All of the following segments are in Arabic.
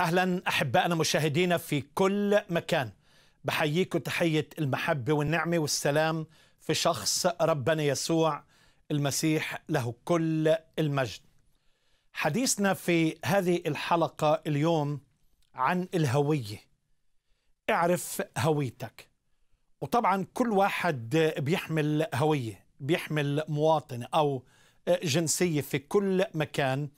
اهلا احبائنا مشاهدينا في كل مكان بحييكم تحيه المحبه والنعمه والسلام في شخص ربنا يسوع المسيح له كل المجد. حديثنا في هذه الحلقه اليوم عن الهويه. اعرف هويتك. وطبعا كل واحد بيحمل هويه، بيحمل مواطنه او جنسيه في كل مكان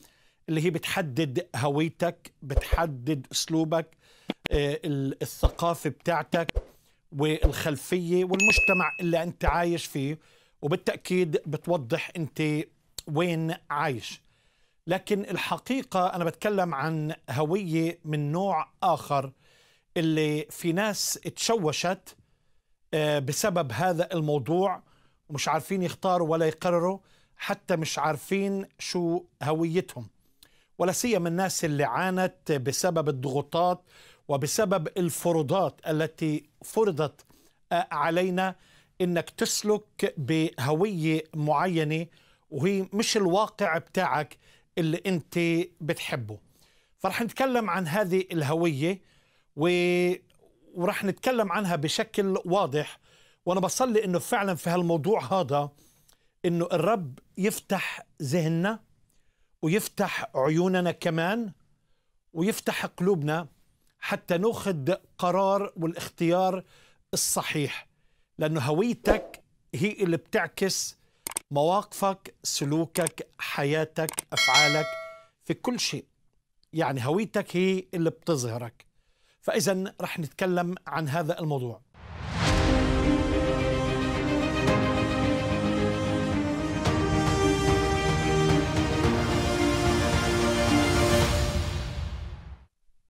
اللي هي بتحدد هويتك بتحدد اسلوبك آه، الثقافه بتاعتك والخلفيه والمجتمع اللي انت عايش فيه وبالتاكيد بتوضح انت وين عايش لكن الحقيقه انا بتكلم عن هويه من نوع اخر اللي في ناس تشوشت آه، بسبب هذا الموضوع ومش عارفين يختاروا ولا يقرروا حتى مش عارفين شو هويتهم ولا سيما الناس اللي عانت بسبب الضغوطات وبسبب الفروضات التي فرضت آه، علينا انك تسلك بهويه معينه وهي مش الواقع بتاعك اللي انت بتحبه فرح نتكلم عن هذه الهويه و... ورح نتكلم عنها بشكل واضح وانا بصلي انه فعلا في هالموضوع هذا انه الرب يفتح ذهننا ويفتح عيوننا كمان ويفتح قلوبنا حتى ناخذ قرار والاختيار الصحيح لانه هويتك هي اللي بتعكس مواقفك سلوكك حياتك افعالك في كل شيء يعني هويتك هي اللي بتظهرك فاذا رح نتكلم عن هذا الموضوع